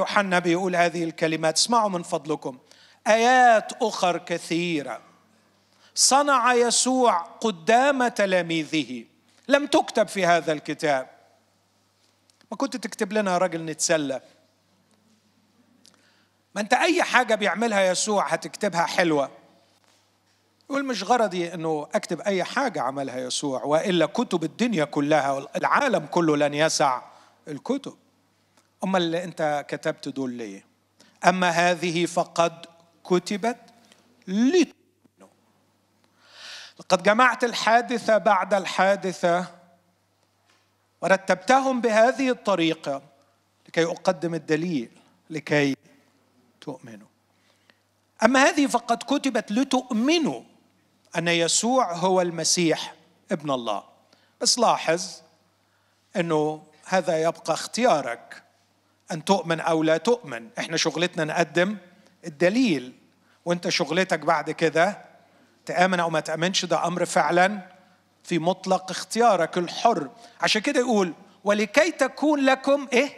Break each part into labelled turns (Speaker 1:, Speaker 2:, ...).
Speaker 1: يوحنا بيقول هذه الكلمات اسمعوا من فضلكم ايات اخر كثيره صنع يسوع قدام تلاميذه لم تكتب في هذا الكتاب ما كنت تكتب لنا يا راجل نتسلى ما انت اي حاجه بيعملها يسوع هتكتبها حلوه يقول مش غرضي انه اكتب اي حاجه عملها يسوع والا كتب الدنيا كلها العالم كله لن يسع الكتب أما اللي أنت كتبت دول ليه أما هذه فقد كتبت لتؤمنوا لقد جمعت الحادثة بعد الحادثة ورتبتهم بهذه الطريقة لكي أقدم الدليل لكي تؤمنوا أما هذه فقد كتبت لتؤمنوا أن يسوع هو المسيح ابن الله بس لاحظ أنه هذا يبقى اختيارك أن تؤمن أو لا تؤمن إحنا شغلتنا نقدم الدليل وانت شغلتك بعد كده تآمن أو ما تآمنش ده أمر فعلا في مطلق اختيارك الحر عشان كده يقول ولكي تكون لكم إيه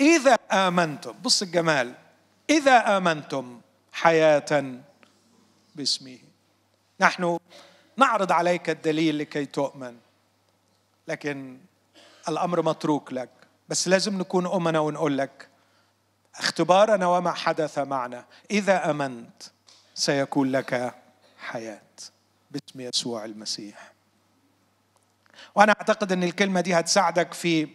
Speaker 1: إذا آمنتم بص الجمال إذا آمنتم حياة باسمه نحن نعرض عليك الدليل لكي تؤمن لكن الأمر متروك لك بس لازم نكون أمنا ونقول لك اختبارنا وما حدث معنا إذا أمنت سيكون لك حياة باسم يسوع المسيح وأنا أعتقد أن الكلمة دي هتساعدك في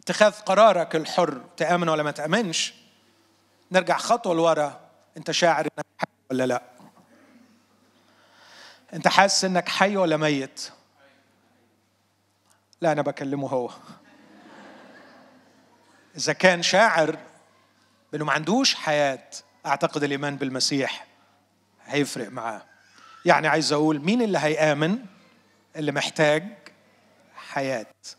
Speaker 1: اتخاذ قرارك الحر تأمن ولا ما تأمنش نرجع خطوة لورا أنت شاعر أنك حي ولا لا أنت حاسس أنك حي ولا ميت لا أنا بكلمه هو إذا كان شاعر بأنه ما عندوش حياة أعتقد الإيمان بالمسيح هيفرق معاه يعني عايز أقول مين اللي هيآمن اللي محتاج حياه